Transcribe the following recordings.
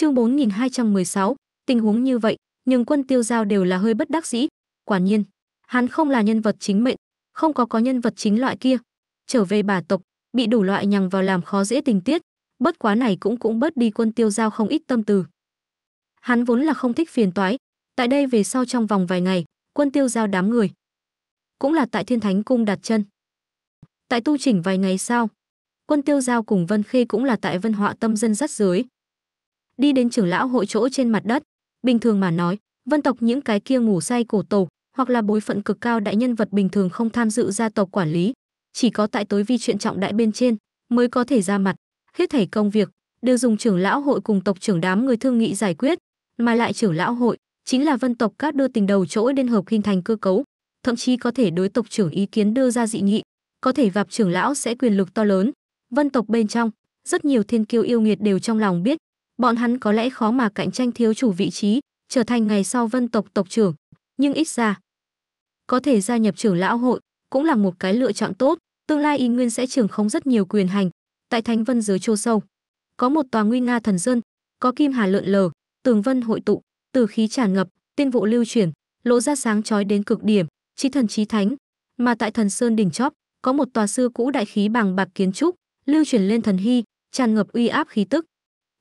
Chương 4216, tình huống như vậy, nhưng quân tiêu giao đều là hơi bất đắc dĩ. Quả nhiên, hắn không là nhân vật chính mệnh, không có có nhân vật chính loại kia. Trở về bà tộc, bị đủ loại nhằng vào làm khó dễ tình tiết, bất quá này cũng cũng bớt đi quân tiêu giao không ít tâm từ. Hắn vốn là không thích phiền toái, tại đây về sau trong vòng vài ngày, quân tiêu giao đám người. Cũng là tại thiên thánh cung đặt chân. Tại tu chỉnh vài ngày sau, quân tiêu giao cùng Vân Khê cũng là tại vân họa tâm dân dắt dưới, đi đến trưởng lão hội chỗ trên mặt đất bình thường mà nói vân tộc những cái kia ngủ say cổ tổ hoặc là bối phận cực cao đại nhân vật bình thường không tham dự gia tộc quản lý chỉ có tại tối vi chuyện trọng đại bên trên mới có thể ra mặt hết thảy công việc đều dùng trưởng lão hội cùng tộc trưởng đám người thương nghị giải quyết mà lại trưởng lão hội chính là vân tộc các đưa tình đầu chỗ liên hợp hình thành cơ cấu thậm chí có thể đối tộc trưởng ý kiến đưa ra dị nghị có thể vạp trưởng lão sẽ quyền lực to lớn vân tộc bên trong rất nhiều thiên kiêu yêu nghiệt đều trong lòng biết bọn hắn có lẽ khó mà cạnh tranh thiếu chủ vị trí, trở thành ngày sau vân tộc tộc trưởng, nhưng ít ra có thể gia nhập trưởng lão hội cũng là một cái lựa chọn tốt, tương lai y nguyên sẽ trưởng không rất nhiều quyền hành. Tại Thánh Vân dưới châu sâu, có một tòa nguy nga thần dân, có kim hà lượn lờ, tường vân hội tụ, từ khí tràn ngập, tiên vụ lưu chuyển, lỗ ra sáng chói đến cực điểm, chí thần chí thánh, mà tại thần sơn đỉnh chóp, có một tòa xưa cũ đại khí bằng bạc kiến trúc, lưu chuyển lên thần hy, tràn ngập uy áp khí tức,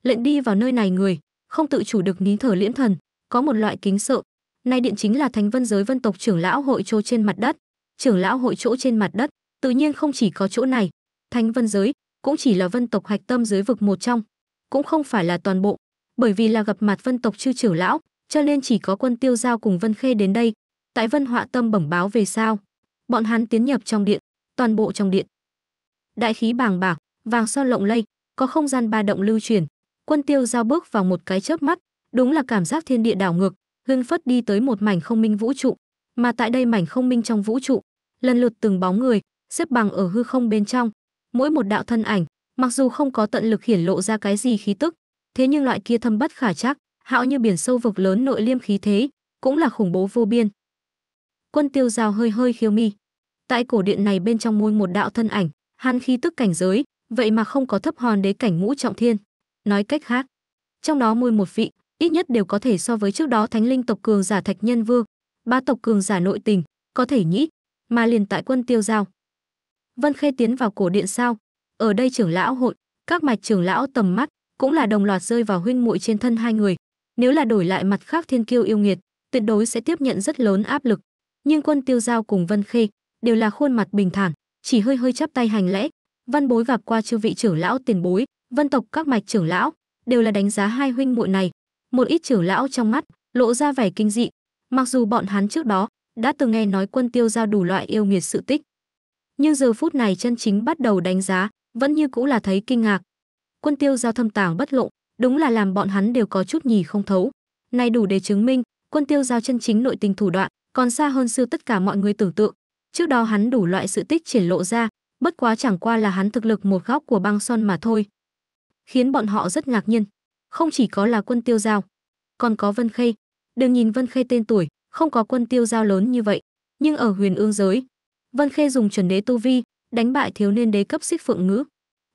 lệnh đi vào nơi này người không tự chủ được nín thở liễn thần có một loại kính sợ nay điện chính là thánh vân giới vân tộc trưởng lão hội chỗ trên mặt đất trưởng lão hội chỗ trên mặt đất tự nhiên không chỉ có chỗ này thánh vân giới cũng chỉ là vân tộc hạch tâm giới vực một trong cũng không phải là toàn bộ bởi vì là gặp mặt vân tộc chư trưởng lão cho nên chỉ có quân tiêu giao cùng vân khê đến đây tại vân họa tâm bẩm báo về sao bọn hắn tiến nhập trong điện toàn bộ trong điện đại khí bàng bạc vàng so lộng lây có không gian ba động lưu truyền quân tiêu giao bước vào một cái chớp mắt đúng là cảm giác thiên địa đảo ngược hưng phất đi tới một mảnh không minh vũ trụ mà tại đây mảnh không minh trong vũ trụ lần lượt từng bóng người xếp bằng ở hư không bên trong mỗi một đạo thân ảnh mặc dù không có tận lực hiển lộ ra cái gì khí tức thế nhưng loại kia thâm bất khả chắc hạo như biển sâu vực lớn nội liêm khí thế cũng là khủng bố vô biên quân tiêu giao hơi hơi khiêu mi tại cổ điện này bên trong môi một đạo thân ảnh hắn khí tức cảnh giới vậy mà không có thấp hòn đế cảnh ngũ trọng thiên Nói cách khác, trong đó mùi một vị, ít nhất đều có thể so với trước đó thánh linh tộc cường giả Thạch Nhân Vương, ba tộc cường giả nội tình, có thể nhĩ, mà liền tại quân tiêu giao. Vân Khê tiến vào cổ điện sao? Ở đây trưởng lão hội, các mạch trưởng lão tầm mắt cũng là đồng loạt rơi vào huynh muội trên thân hai người. Nếu là đổi lại mặt khác thiên kiêu yêu nghiệt, tuyệt đối sẽ tiếp nhận rất lớn áp lực. Nhưng quân tiêu giao cùng Vân Khê đều là khuôn mặt bình thản, chỉ hơi hơi chắp tay hành lễ. Văn bối gặp qua chư vị trưởng lão tiền bối, vân tộc các mạch trưởng lão đều là đánh giá hai huynh muội này một ít trưởng lão trong mắt lộ ra vẻ kinh dị mặc dù bọn hắn trước đó đã từng nghe nói quân tiêu giao đủ loại yêu nghiệt sự tích nhưng giờ phút này chân chính bắt đầu đánh giá vẫn như cũ là thấy kinh ngạc quân tiêu giao thâm tàng bất lộ đúng là làm bọn hắn đều có chút nhì không thấu này đủ để chứng minh quân tiêu giao chân chính nội tình thủ đoạn còn xa hơn xưa tất cả mọi người tưởng tượng trước đó hắn đủ loại sự tích triển lộ ra bất quá chẳng qua là hắn thực lực một góc của băng son mà thôi khiến bọn họ rất ngạc nhiên. Không chỉ có là quân tiêu giao, còn có Vân Khê. Đừng nhìn Vân Khê tên tuổi, không có quân tiêu giao lớn như vậy, nhưng ở huyền ương giới, Vân Khê dùng chuẩn đế tu vi, đánh bại thiếu niên đế cấp xích phượng ngữ.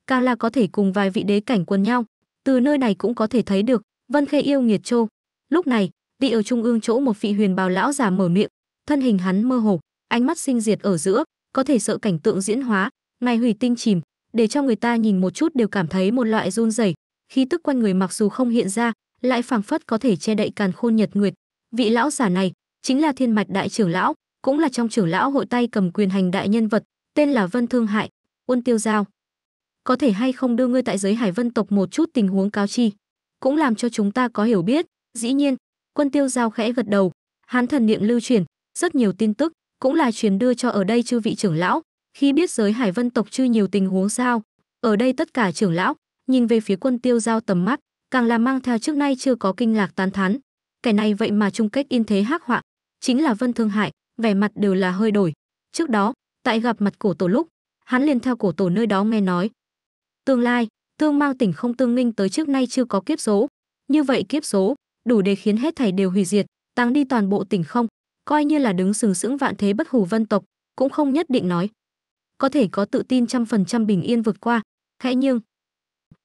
càng là có thể cùng vài vị đế cảnh quân nhau, từ nơi này cũng có thể thấy được, Vân Khê yêu nghiệt trô. Lúc này, đi ở trung ương chỗ một vị huyền bào lão già mở miệng, thân hình hắn mơ hồ, ánh mắt sinh diệt ở giữa, có thể sợ cảnh tượng diễn hóa, ngày hủy tinh chìm, để cho người ta nhìn một chút đều cảm thấy một loại run rẩy khi tức quanh người mặc dù không hiện ra lại phảng phất có thể che đậy càn khôn nhật nguyệt vị lão giả này chính là thiên mạch đại trưởng lão cũng là trong trưởng lão hội tay cầm quyền hành đại nhân vật tên là vân thương hại quân tiêu giao có thể hay không đưa ngươi tại giới hải vân tộc một chút tình huống cáo chi cũng làm cho chúng ta có hiểu biết dĩ nhiên quân tiêu giao khẽ gật đầu hán thần niệm lưu truyền rất nhiều tin tức cũng là truyền đưa cho ở đây chư vị trưởng lão khi biết giới hải vân tộc chưa nhiều tình huống sao ở đây tất cả trưởng lão nhìn về phía quân tiêu giao tầm mắt càng là mang theo trước nay chưa có kinh lạc tán thán kẻ này vậy mà chung kết in thế hắc họa chính là vân thương hại vẻ mặt đều là hơi đổi trước đó tại gặp mặt cổ tổ lúc hắn liền theo cổ tổ nơi đó nghe nói tương lai tương mang tỉnh không tương minh tới trước nay chưa có kiếp số như vậy kiếp số đủ để khiến hết thảy đều hủy diệt táng đi toàn bộ tỉnh không coi như là đứng sừng sững vạn thế bất hủ vân tộc cũng không nhất định nói có thể có tự tin trăm phần trăm bình yên vượt qua. Hãy nhưng,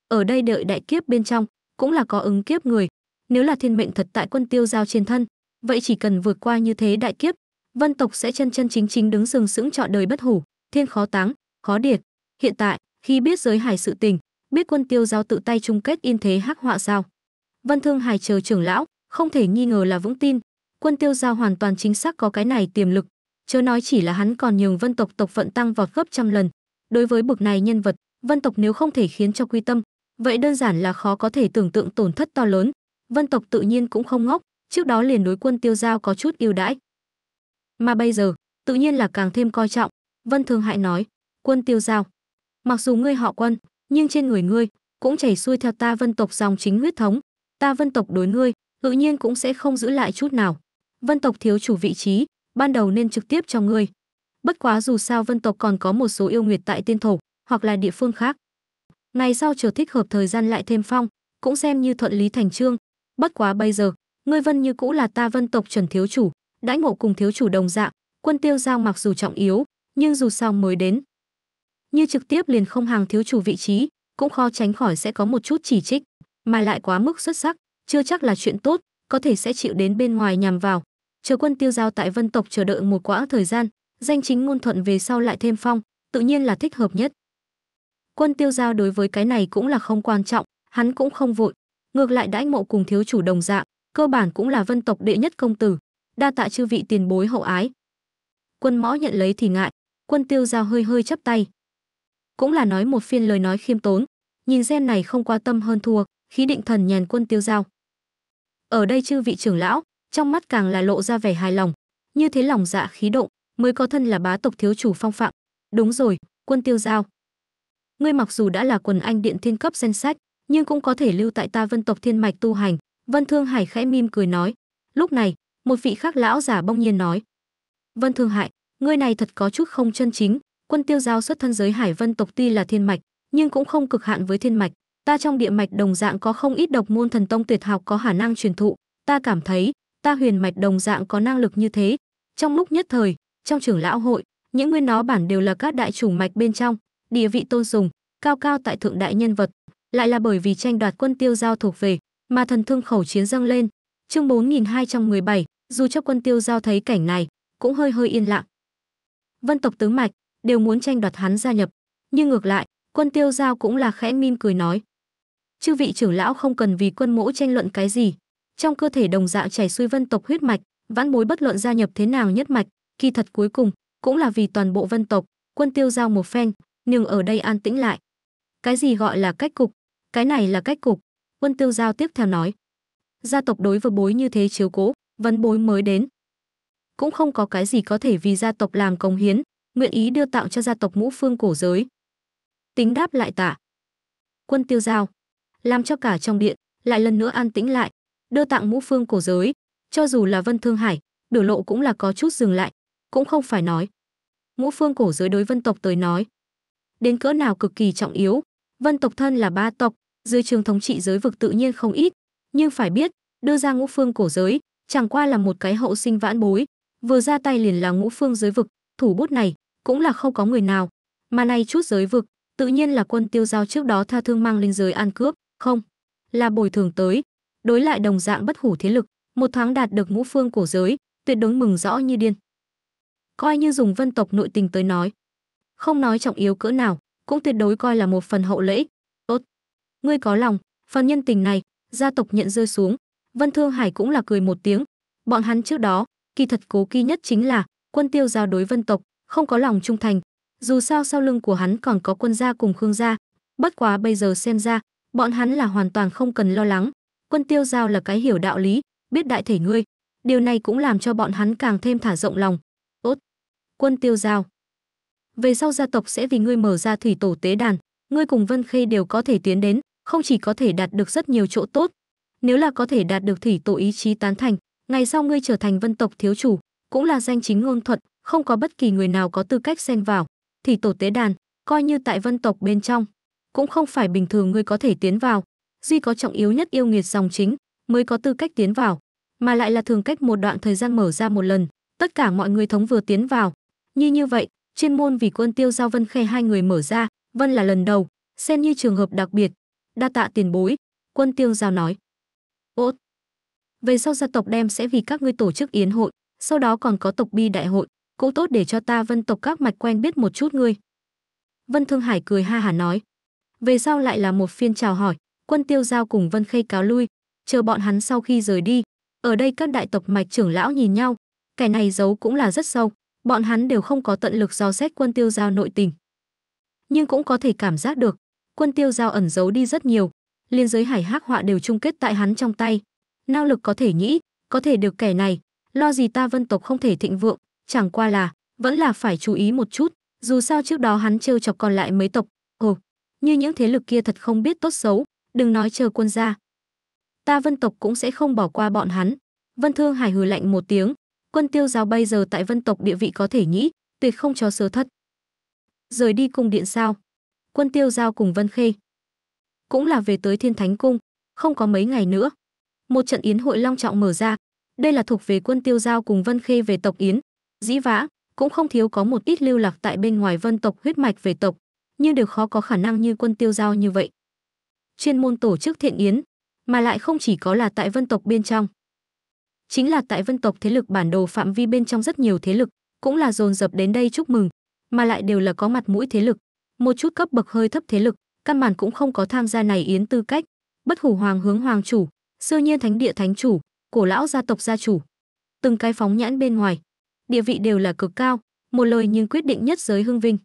ở đây đợi đại kiếp bên trong, cũng là có ứng kiếp người. Nếu là thiên mệnh thật tại quân tiêu giao trên thân, vậy chỉ cần vượt qua như thế đại kiếp, vân tộc sẽ chân chân chính chính đứng sừng sững trọn đời bất hủ, thiên khó táng, khó điệt. Hiện tại, khi biết giới hải sự tình, biết quân tiêu giao tự tay chung kết yên thế hắc họa sao. Vân Thương Hải chờ trưởng lão, không thể nghi ngờ là vững tin, quân tiêu giao hoàn toàn chính xác có cái này tiềm lực, chớ nói chỉ là hắn còn nhường vân tộc tộc vận tăng vọt gấp trăm lần đối với bực này nhân vật vân tộc nếu không thể khiến cho quy tâm vậy đơn giản là khó có thể tưởng tượng tổn thất to lớn vân tộc tự nhiên cũng không ngốc trước đó liền đối quân tiêu giao có chút ưu đãi mà bây giờ tự nhiên là càng thêm coi trọng vân thương hại nói quân tiêu giao mặc dù ngươi họ quân nhưng trên người ngươi cũng chảy xuôi theo ta vân tộc dòng chính huyết thống ta vân tộc đối ngươi tự nhiên cũng sẽ không giữ lại chút nào vân tộc thiếu chủ vị trí ban đầu nên trực tiếp cho ngươi. Bất quá dù sao vân tộc còn có một số yêu nguyệt tại tiên thổ, hoặc là địa phương khác. Ngày sau chờ thích hợp thời gian lại thêm phong, cũng xem như thuận lý thành trương. Bất quá bây giờ, ngươi vân như cũ là ta vân tộc chuẩn thiếu chủ, đãi ngộ cùng thiếu chủ đồng dạng, quân tiêu giao mặc dù trọng yếu, nhưng dù sao mới đến. Như trực tiếp liền không hàng thiếu chủ vị trí, cũng khó tránh khỏi sẽ có một chút chỉ trích, mà lại quá mức xuất sắc, chưa chắc là chuyện tốt, có thể sẽ chịu đến bên ngoài nhằm vào, chờ quân tiêu giao tại vân tộc chờ đợi một quãng thời gian danh chính ngôn thuận về sau lại thêm phong tự nhiên là thích hợp nhất quân tiêu giao đối với cái này cũng là không quan trọng hắn cũng không vội ngược lại đãi mộ cùng thiếu chủ đồng dạng cơ bản cũng là vân tộc đệ nhất công tử đa tạ chư vị tiền bối hậu ái quân mõ nhận lấy thì ngại quân tiêu giao hơi hơi chắp tay cũng là nói một phiên lời nói khiêm tốn nhìn gen này không qua tâm hơn thua khí định thần nhàn quân tiêu giao ở đây chư vị trưởng lão trong mắt càng là lộ ra vẻ hài lòng như thế lòng dạ khí động mới có thân là bá tộc thiếu chủ phong phạm đúng rồi quân tiêu giao ngươi mặc dù đã là quần anh điện thiên cấp danh sách nhưng cũng có thể lưu tại ta vân tộc thiên mạch tu hành vân thương hải khẽ mim cười nói lúc này một vị khác lão giả bông nhiên nói vân thương hải ngươi này thật có chút không chân chính quân tiêu giao xuất thân giới hải vân tộc tuy là thiên mạch nhưng cũng không cực hạn với thiên mạch ta trong địa mạch đồng dạng có không ít độc môn thần tông tuyệt học có khả năng truyền thụ ta cảm thấy ta huyền mạch đồng dạng có năng lực như thế. Trong lúc nhất thời, trong trưởng lão hội, những nguyên nó bản đều là các đại chủ mạch bên trong, địa vị tôn sùng, cao cao tại thượng đại nhân vật, lại là bởi vì tranh đoạt quân tiêu giao thuộc về, mà thần thương khẩu chiến dâng lên. Chương bảy, dù cho quân tiêu giao thấy cảnh này, cũng hơi hơi yên lặng. Vân tộc tứ mạch đều muốn tranh đoạt hắn gia nhập, nhưng ngược lại, quân tiêu giao cũng là khẽ mim cười nói. Chư vị trưởng lão không cần vì quân mỗ tranh luận cái gì, trong cơ thể đồng dạng chảy xuôi vân tộc huyết mạch, vãn bối bất luận gia nhập thế nào nhất mạch, kỳ thật cuối cùng cũng là vì toàn bộ vân tộc, quân tiêu giao một phen, nhưng ở đây an tĩnh lại. Cái gì gọi là cách cục? Cái này là cách cục. Quân tiêu giao tiếp theo nói. Gia tộc đối với bối như thế chiếu cố, vấn bối mới đến. Cũng không có cái gì có thể vì gia tộc làm công hiến, nguyện ý đưa tạo cho gia tộc ngũ phương cổ giới. Tính đáp lại tạ. Quân tiêu giao. Làm cho cả trong điện, lại lần nữa an tĩnh lại, đưa tặng ngũ phương cổ giới cho dù là vân thương hải biểu lộ cũng là có chút dừng lại cũng không phải nói ngũ phương cổ giới đối vân tộc tới nói đến cỡ nào cực kỳ trọng yếu vân tộc thân là ba tộc dưới trường thống trị giới vực tự nhiên không ít nhưng phải biết đưa ra ngũ phương cổ giới chẳng qua là một cái hậu sinh vãn bối vừa ra tay liền là ngũ phương giới vực thủ bút này cũng là không có người nào mà nay chút giới vực tự nhiên là quân tiêu giao trước đó tha thương mang linh giới ăn cướp không là bồi thường tới đối lại đồng dạng bất hủ thế lực, một thoáng đạt được ngũ phương cổ giới, tuyệt đối mừng rõ như điên. Coi như dùng vân tộc nội tình tới nói, không nói trọng yếu cỡ nào, cũng tuyệt đối coi là một phần hậu lễ. Tốt, ngươi có lòng, phần nhân tình này, gia tộc nhận rơi xuống. Vân Thương Hải cũng là cười một tiếng. Bọn hắn trước đó, kỳ thật cố kỳ nhất chính là quân tiêu giao đối vân tộc, không có lòng trung thành. Dù sao sau lưng của hắn còn có quân gia cùng Khương gia, bất quá bây giờ xem ra, bọn hắn là hoàn toàn không cần lo lắng, quân tiêu giao là cái hiểu đạo lý biết đại thể ngươi điều này cũng làm cho bọn hắn càng thêm thả rộng lòng tốt quân tiêu giao về sau gia tộc sẽ vì ngươi mở ra thủy tổ tế đàn ngươi cùng vân khê đều có thể tiến đến không chỉ có thể đạt được rất nhiều chỗ tốt nếu là có thể đạt được thủy tổ ý chí tán thành ngày sau ngươi trở thành vân tộc thiếu chủ cũng là danh chính ngôn thuận không có bất kỳ người nào có tư cách xen vào Thủy tổ tế đàn coi như tại vân tộc bên trong cũng không phải bình thường ngươi có thể tiến vào duy có trọng yếu nhất yêu nghiệt dòng chính mới có tư cách tiến vào, mà lại là thường cách một đoạn thời gian mở ra một lần, tất cả mọi người thống vừa tiến vào. Như như vậy, chuyên môn vì quân tiêu giao Vân Khe hai người mở ra, Vân là lần đầu, xem như trường hợp đặc biệt. Đa tạ tiền bối, quân tiêu giao nói. Ốt! Về sau gia tộc đem sẽ vì các ngươi tổ chức yến hội, sau đó còn có tộc bi đại hội, cũng tốt để cho ta vân tộc các mạch quen biết một chút ngươi. Vân Thương Hải cười ha hà nói. Về sau lại là một phiên chào hỏi, quân tiêu giao cùng Vân Khê cáo lui, chờ bọn hắn sau khi rời đi. Ở đây các đại tộc mạch trưởng lão nhìn nhau, kẻ này giấu cũng là rất sâu, bọn hắn đều không có tận lực dò xét quân tiêu giao nội tình. Nhưng cũng có thể cảm giác được, quân tiêu giao ẩn giấu đi rất nhiều, liên giới hải hắc họa đều chung kết tại hắn trong tay. Nao lực có thể nghĩ, có thể được kẻ này, lo gì ta vân tộc không thể thịnh vượng, chẳng qua là, vẫn là phải chú ý một chút, dù sao trước đó hắn trêu chọc còn lại mấy tộc, ồ, như những thế lực kia thật không biết tốt xấu, đừng nói chờ quân ra. Ta vân tộc cũng sẽ không bỏ qua bọn hắn. Vân Thương Hải hừ lạnh một tiếng, quân tiêu giáo bây giờ tại vân tộc địa vị có thể nghĩ, tuyệt không cho sơ thất. Rời đi cung điện sao? Quân tiêu giao cùng Vân Khê. Cũng là về tới Thiên Thánh Cung, không có mấy ngày nữa. Một trận yến hội long trọng mở ra, đây là thuộc về quân tiêu giao cùng Vân Khê về tộc yến. Dĩ vã, cũng không thiếu có một ít lưu lạc tại bên ngoài vân tộc huyết mạch về tộc, nhưng đều khó có khả năng như quân tiêu giao như vậy chuyên môn tổ chức thiện yến, mà lại không chỉ có là tại vân tộc bên trong. Chính là tại vân tộc thế lực bản đồ phạm vi bên trong rất nhiều thế lực, cũng là dồn dập đến đây chúc mừng, mà lại đều là có mặt mũi thế lực, một chút cấp bậc hơi thấp thế lực, căn bản cũng không có tham gia này yến tư cách. Bất hủ hoàng hướng hoàng chủ, xưa nhiên thánh địa thánh chủ, cổ lão gia tộc gia chủ, từng cái phóng nhãn bên ngoài, địa vị đều là cực cao, một lời nhưng quyết định nhất giới hưng vinh.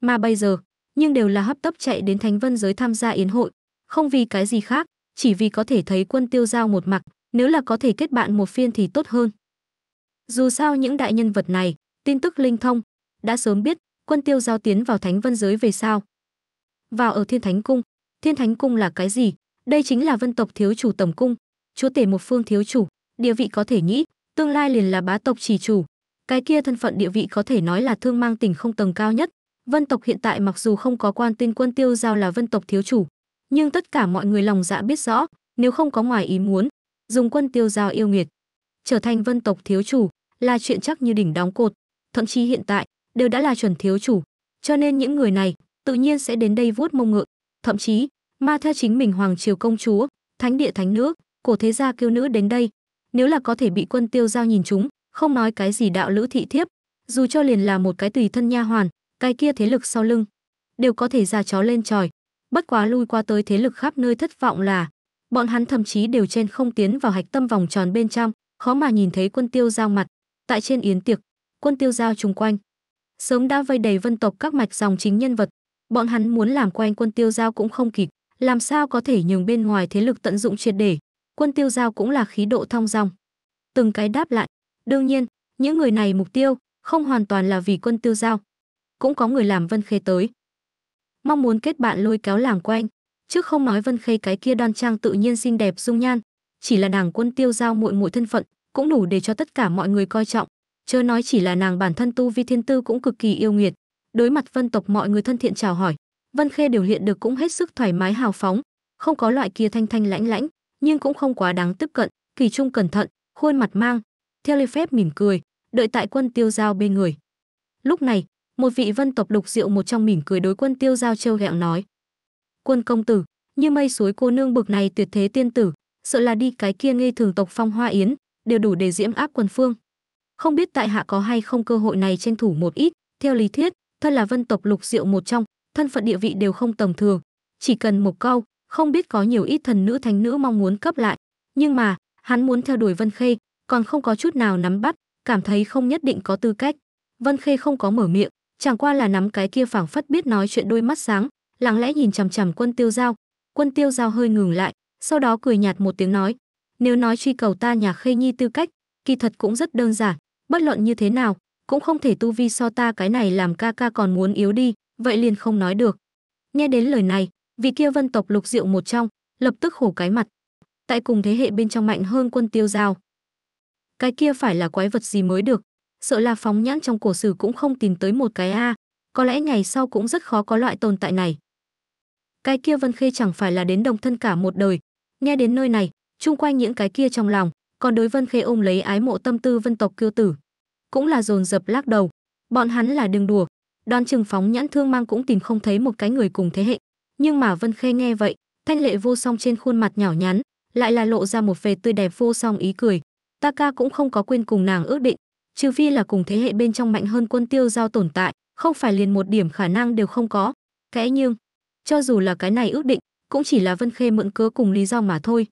Mà bây giờ, nhưng đều là hấp tấp chạy đến Thánh Vân giới tham gia yến hội, không vì cái gì khác, chỉ vì có thể thấy quân tiêu giao một mặt, nếu là có thể kết bạn một phiên thì tốt hơn. Dù sao những đại nhân vật này, tin tức linh thông, đã sớm biết quân tiêu giao tiến vào thánh vân giới về sao. Vào ở thiên thánh cung, thiên thánh cung là cái gì? Đây chính là vân tộc thiếu chủ tổng cung, chúa tể một phương thiếu chủ, địa vị có thể nghĩ tương lai liền là bá tộc chỉ chủ. Cái kia thân phận địa vị có thể nói là thương mang tỉnh không tầng cao nhất. Vân tộc hiện tại mặc dù không có quan tin quân tiêu giao là vân tộc thiếu chủ, nhưng tất cả mọi người lòng dạ biết rõ nếu không có ngoài ý muốn dùng quân tiêu giao yêu nghiệt trở thành vân tộc thiếu chủ là chuyện chắc như đỉnh đóng cột thậm chí hiện tại đều đã là chuẩn thiếu chủ cho nên những người này tự nhiên sẽ đến đây vuốt mông ngựa thậm chí ma theo chính mình hoàng triều công chúa thánh địa thánh nữ cổ thế gia kiêu nữ đến đây nếu là có thể bị quân tiêu giao nhìn chúng không nói cái gì đạo lữ thị thiếp dù cho liền là một cái tùy thân nha hoàn cái kia thế lực sau lưng đều có thể ra chó lên tròi bất quá lui qua tới thế lực khắp nơi thất vọng là bọn hắn thậm chí đều trên không tiến vào hạch tâm vòng tròn bên trong khó mà nhìn thấy quân tiêu giao mặt tại trên yến tiệc quân tiêu giao chung quanh sớm đã vây đầy vân tộc các mạch dòng chính nhân vật bọn hắn muốn làm quen quân tiêu giao cũng không kịp làm sao có thể nhường bên ngoài thế lực tận dụng triệt để quân tiêu giao cũng là khí độ thong dong từng cái đáp lại đương nhiên những người này mục tiêu không hoàn toàn là vì quân tiêu giao cũng có người làm vân khê tới mong muốn kết bạn lôi kéo làng quanh. Chứ không nói Vân Khê cái kia đoan trang tự nhiên xinh đẹp dung nhan, chỉ là nàng quân tiêu giao muội muội thân phận, cũng đủ để cho tất cả mọi người coi trọng. Chớ nói chỉ là nàng bản thân tu vi thiên tư cũng cực kỳ yêu nghiệt. Đối mặt Vân tộc mọi người thân thiện chào hỏi, Vân Khê điều hiện được cũng hết sức thoải mái hào phóng, không có loại kia thanh thanh lãnh lãnh, nhưng cũng không quá đáng tiếp cận, kỳ trung cẩn thận, khuôn mặt mang theo lê phép mỉm cười, đợi tại quân tiêu giao bên người. Lúc này, một vị vân tộc lục diệu một trong mỉm cười đối quân tiêu giao trêu ghẹo nói quân công tử như mây suối cô nương bực này tuyệt thế tiên tử sợ là đi cái kia ngây thường tộc phong hoa yến đều đủ để diễm áp quần phương không biết tại hạ có hay không cơ hội này tranh thủ một ít theo lý thuyết thân là vân tộc lục diệu một trong thân phận địa vị đều không tầm thường chỉ cần một câu không biết có nhiều ít thần nữ thánh nữ mong muốn cấp lại nhưng mà hắn muốn theo đuổi vân khê còn không có chút nào nắm bắt cảm thấy không nhất định có tư cách vân khê không có mở miệng chẳng qua là nắm cái kia phảng phất biết nói chuyện đôi mắt sáng lặng lẽ nhìn chằm chằm quân tiêu giao quân tiêu giao hơi ngừng lại sau đó cười nhạt một tiếng nói nếu nói truy cầu ta nhà khê nhi tư cách kỳ thật cũng rất đơn giản bất luận như thế nào cũng không thể tu vi so ta cái này làm ca ca còn muốn yếu đi vậy liền không nói được nghe đến lời này vị kia vân tộc lục diệu một trong lập tức khổ cái mặt tại cùng thế hệ bên trong mạnh hơn quân tiêu giao cái kia phải là quái vật gì mới được sợ là phóng nhãn trong cổ sử cũng không tìm tới một cái a, có lẽ ngày sau cũng rất khó có loại tồn tại này. Cái kia Vân Khê chẳng phải là đến đồng thân cả một đời, nghe đến nơi này, chung quanh những cái kia trong lòng, còn đối Vân Khê ôm lấy ái mộ tâm tư Vân tộc kiêu tử, cũng là dồn dập lắc đầu, bọn hắn là đừng đùa, đoan trường phóng nhãn thương mang cũng tìm không thấy một cái người cùng thế hệ, nhưng mà Vân Khê nghe vậy, thanh lệ vô song trên khuôn mặt nhỏ nhắn, lại là lộ ra một vẻ tươi đẹp vô song ý cười. Ta ca cũng không có quên cùng nàng ước định, trừ phi là cùng thế hệ bên trong mạnh hơn quân tiêu giao tồn tại không phải liền một điểm khả năng đều không có kẽ nhưng cho dù là cái này ước định cũng chỉ là vân khê mượn cớ cùng lý do mà thôi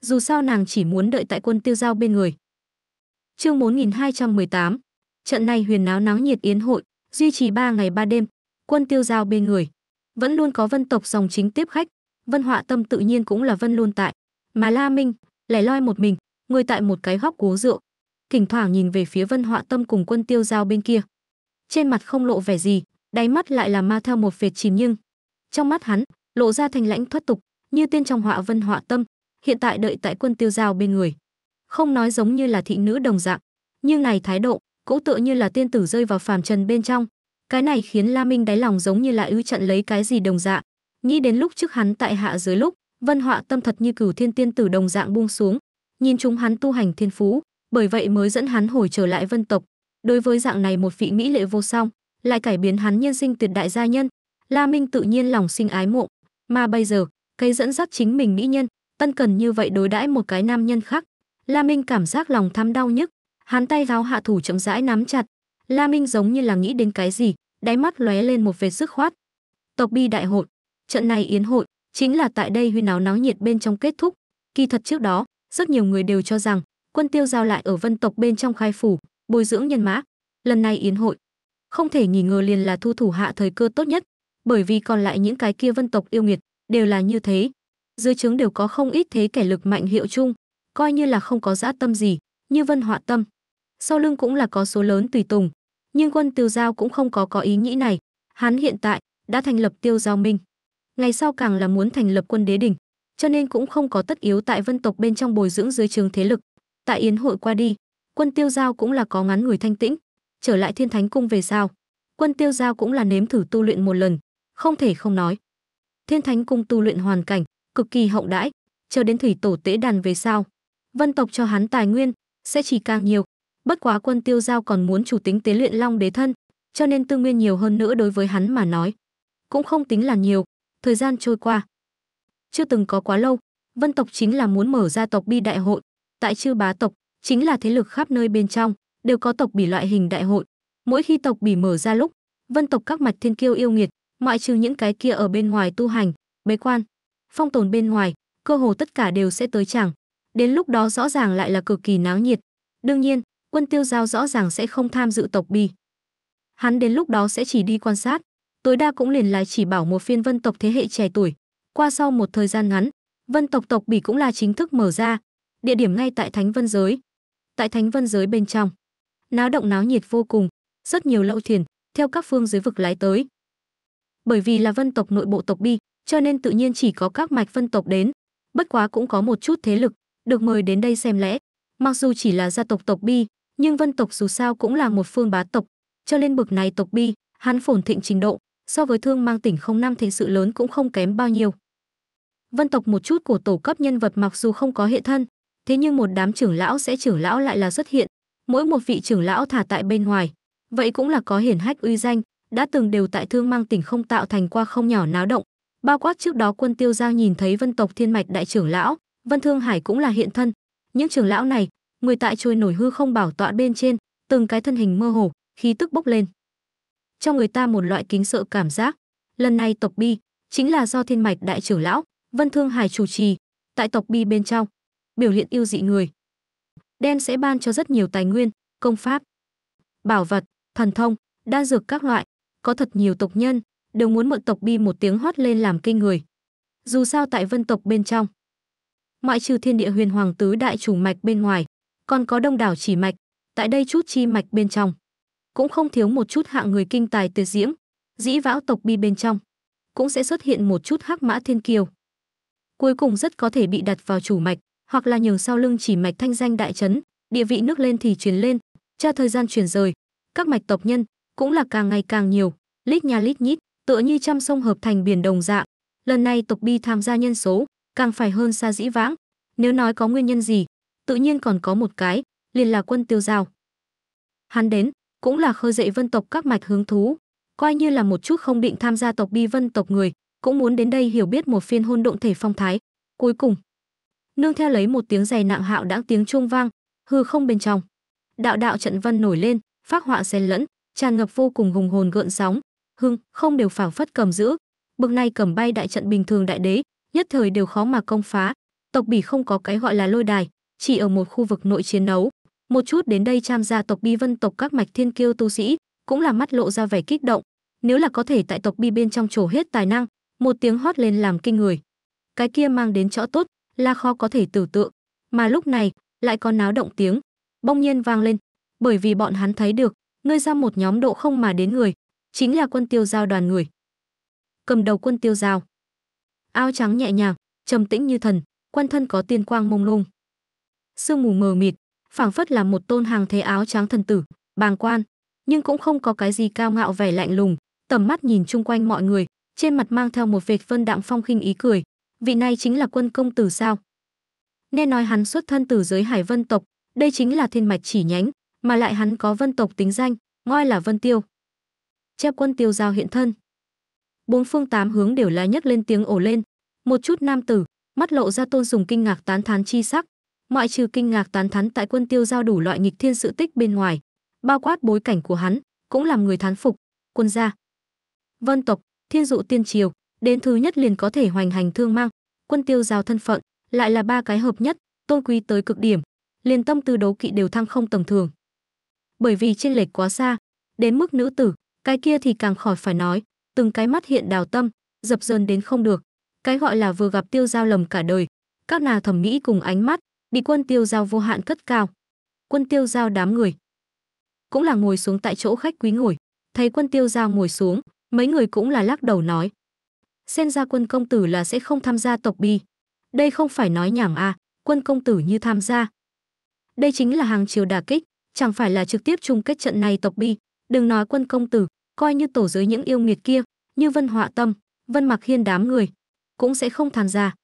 dù sao nàng chỉ muốn đợi tại quân tiêu giao bên người chương 4218 trận này huyền náo náo nhiệt yến hội duy trì ba ngày ba đêm quân tiêu giao bên người vẫn luôn có vân tộc dòng chính tiếp khách vân họa tâm tự nhiên cũng là vân luôn tại mà la minh lẻ loi một mình người tại một cái góc cố rượu thỉnh thoảng nhìn về phía Vân Họa Tâm cùng Quân Tiêu Giao bên kia. Trên mặt không lộ vẻ gì, đáy mắt lại là ma theo một vệt chìm nhưng trong mắt hắn lộ ra thành lãnh thoát tục, như tiên trong họa Vân Họa Tâm, hiện tại đợi tại Quân Tiêu Giao bên người, không nói giống như là thị nữ đồng dạng, nhưng này thái độ cũng tựa như là tiên tử rơi vào phàm trần bên trong. Cái này khiến La Minh đáy lòng giống như là ưu trận lấy cái gì đồng dạng, nghĩ đến lúc trước hắn tại hạ dưới lúc, Vân Họa Tâm thật như cửu thiên tiên tử đồng dạng buông xuống, nhìn chúng hắn tu hành thiên phú, bởi vậy mới dẫn hắn hồi trở lại vân tộc đối với dạng này một vị mỹ lệ vô song lại cải biến hắn nhân sinh tuyệt đại gia nhân la minh tự nhiên lòng sinh ái mộ mà bây giờ cây dẫn dắt chính mình mỹ nhân tân cần như vậy đối đãi một cái nam nhân khác la minh cảm giác lòng tham đau nhức hắn tay gáo hạ thủ chậm rãi nắm chặt la minh giống như là nghĩ đến cái gì đáy mắt lóe lên một vệt sức khoát tộc bi đại hội trận này yến hội chính là tại đây huyên náo náo nhiệt bên trong kết thúc kỳ thật trước đó rất nhiều người đều cho rằng quân tiêu giao lại ở vân tộc bên trong khai phủ, bồi dưỡng nhân mã. Lần này yến hội, không thể nghi ngờ liền là thu thủ hạ thời cơ tốt nhất, bởi vì còn lại những cái kia vân tộc yêu nghiệt đều là như thế. Dưới trướng đều có không ít thế kẻ lực mạnh hiệu chung, coi như là không có dã tâm gì, như Vân Họa Tâm. Sau lưng cũng là có số lớn tùy tùng, nhưng quân Tiêu Giao cũng không có có ý nghĩ này, hắn hiện tại đã thành lập Tiêu Giao Minh. Ngày sau càng là muốn thành lập quân đế đỉnh, cho nên cũng không có tất yếu tại vân tộc bên trong bồi dưỡng dưới trường thế lực. Tại yến hội qua đi, quân tiêu giao cũng là có ngắn người thanh tĩnh, trở lại thiên thánh cung về sao. Quân tiêu giao cũng là nếm thử tu luyện một lần, không thể không nói. Thiên thánh cung tu luyện hoàn cảnh, cực kỳ hậu đãi, chờ đến thủy tổ tế đàn về sao. Vân tộc cho hắn tài nguyên, sẽ chỉ càng nhiều. Bất quá quân tiêu giao còn muốn chủ tính tế luyện long đế thân, cho nên tư nguyên nhiều hơn nữa đối với hắn mà nói. Cũng không tính là nhiều, thời gian trôi qua. Chưa từng có quá lâu, vân tộc chính là muốn mở ra tộc bi đại hội, tại chư bá tộc chính là thế lực khắp nơi bên trong đều có tộc bỉ loại hình đại hội mỗi khi tộc bỉ mở ra lúc vân tộc các mạch thiên kiêu yêu nghiệt ngoại trừ những cái kia ở bên ngoài tu hành bế quan phong tồn bên ngoài cơ hồ tất cả đều sẽ tới chẳng đến lúc đó rõ ràng lại là cực kỳ náo nhiệt đương nhiên quân tiêu giao rõ ràng sẽ không tham dự tộc bỉ hắn đến lúc đó sẽ chỉ đi quan sát tối đa cũng liền là chỉ bảo một phiên vân tộc thế hệ trẻ tuổi qua sau một thời gian ngắn vân tộc tộc bỉ cũng là chính thức mở ra địa điểm ngay tại Thánh Vân Giới. Tại Thánh Vân Giới bên trong, náo động náo nhiệt vô cùng, rất nhiều lậu thuyền theo các phương dưới vực lái tới. Bởi vì là vân tộc nội bộ tộc bi, cho nên tự nhiên chỉ có các mạch vân tộc đến, bất quá cũng có một chút thế lực được mời đến đây xem lẽ. Mặc dù chỉ là gia tộc tộc bi, nhưng vân tộc dù sao cũng là một phương bá tộc, cho nên bực này tộc bi, hắn phồn thịnh trình độ, so với thương mang tỉnh không năm thế sự lớn cũng không kém bao nhiêu. Vân tộc một chút của tổ cấp nhân vật mặc dù không có hệ thân, thế nhưng một đám trưởng lão sẽ trưởng lão lại là xuất hiện mỗi một vị trưởng lão thả tại bên ngoài vậy cũng là có hiển hách uy danh đã từng đều tại thương mang tỉnh không tạo thành qua không nhỏ náo động bao quát trước đó quân tiêu giao nhìn thấy vân tộc thiên mạch đại trưởng lão vân thương hải cũng là hiện thân những trưởng lão này người tại trôi nổi hư không bảo tọa bên trên từng cái thân hình mơ hồ khí tức bốc lên cho người ta một loại kính sợ cảm giác lần này tộc bi chính là do thiên mạch đại trưởng lão vân thương hải chủ trì tại tộc bi bên trong biểu hiện yêu dị người. Đen sẽ ban cho rất nhiều tài nguyên, công pháp, bảo vật, thần thông, đa dược các loại, có thật nhiều tộc nhân, đều muốn mượn tộc bi một tiếng hót lên làm kinh người. Dù sao tại vân tộc bên trong, ngoại trừ thiên địa huyền hoàng tứ đại chủ mạch bên ngoài, còn có đông đảo chỉ mạch, tại đây chút chi mạch bên trong. Cũng không thiếu một chút hạng người kinh tài tuyệt diễm, dĩ vão tộc bi bên trong. Cũng sẽ xuất hiện một chút hắc mã thiên kiều. Cuối cùng rất có thể bị đặt vào chủ mạch hoặc là nhường sau lưng chỉ mạch thanh danh đại chấn địa vị nước lên thì truyền lên, tra thời gian truyền rời, các mạch tộc nhân cũng là càng ngày càng nhiều, lít nhà lít nhít, tựa như trăm sông hợp thành biển đồng dạng. Lần này tộc bi tham gia nhân số càng phải hơn xa dĩ vãng, nếu nói có nguyên nhân gì, tự nhiên còn có một cái, liền là quân tiêu giao. Hắn đến, cũng là khơi dậy vân tộc các mạch hứng thú, coi như là một chút không định tham gia tộc bi vân tộc người, cũng muốn đến đây hiểu biết một phiên hôn độn thể phong thái. Cuối cùng, nương theo lấy một tiếng giày nặng hạo đãng tiếng chuông vang hư không bên trong đạo đạo trận văn nổi lên phác họa xen lẫn tràn ngập vô cùng hùng hồn gợn sóng hưng không đều phảng phất cầm giữ bực này cầm bay đại trận bình thường đại đế nhất thời đều khó mà công phá tộc bỉ không có cái gọi là lôi đài chỉ ở một khu vực nội chiến đấu một chút đến đây tham gia tộc bi vân tộc các mạch thiên kiêu tu sĩ cũng là mắt lộ ra vẻ kích động nếu là có thể tại tộc bi bên trong trổ hết tài năng một tiếng hót lên làm kinh người cái kia mang đến chỗ tốt là khó có thể tưởng tượng. Mà lúc này, lại có náo động tiếng, bỗng nhiên vang lên, bởi vì bọn hắn thấy được, ngươi ra một nhóm độ không mà đến người, chính là quân tiêu giao đoàn người. Cầm đầu quân tiêu giao, áo trắng nhẹ nhàng, trầm tĩnh như thần, quan thân có tiên quang mông lung. Sương mù mờ mịt, phảng phất là một tôn hàng thế áo trắng thần tử, bàng quan, nhưng cũng không có cái gì cao ngạo vẻ lạnh lùng, tầm mắt nhìn chung quanh mọi người, trên mặt mang theo một vệt vân đạm phong khinh ý cười, vị này chính là quân công tử sao? Nghe nói hắn xuất thân từ giới hải vân tộc, đây chính là thiên mạch chỉ nhánh, mà lại hắn có vân tộc tính danh, ngôi là vân tiêu. Chép quân tiêu giao hiện thân. Bốn phương tám hướng đều là nhất lên tiếng ổ lên. Một chút nam tử, mắt lộ ra tôn dùng kinh ngạc tán thán chi sắc. Ngoại trừ kinh ngạc tán thán tại quân tiêu giao đủ loại nghịch thiên sự tích bên ngoài, bao quát bối cảnh của hắn, cũng làm người thán phục, quân gia. Vân tộc, thiên dụ tiên triều, đến thứ nhất liền có thể hoành hành thương mang quân tiêu giao thân phận lại là ba cái hợp nhất tôn quý tới cực điểm liền tâm tư đấu kỵ đều thăng không tầm thường bởi vì trên lệch quá xa đến mức nữ tử cái kia thì càng khỏi phải nói từng cái mắt hiện đào tâm dập dần đến không được cái gọi là vừa gặp tiêu giao lầm cả đời các nàng thẩm mỹ cùng ánh mắt bị quân tiêu giao vô hạn cất cao quân tiêu giao đám người cũng là ngồi xuống tại chỗ khách quý ngồi thấy quân tiêu giao ngồi xuống mấy người cũng là lắc đầu nói xen ra quân công tử là sẽ không tham gia tộc bi. Đây không phải nói nhảm à, quân công tử như tham gia. Đây chính là hàng chiều đà kích, chẳng phải là trực tiếp chung kết trận này tộc bi. Đừng nói quân công tử, coi như tổ giới những yêu nghiệt kia, như Vân Họa Tâm, Vân Mặc Hiên đám người, cũng sẽ không tham gia.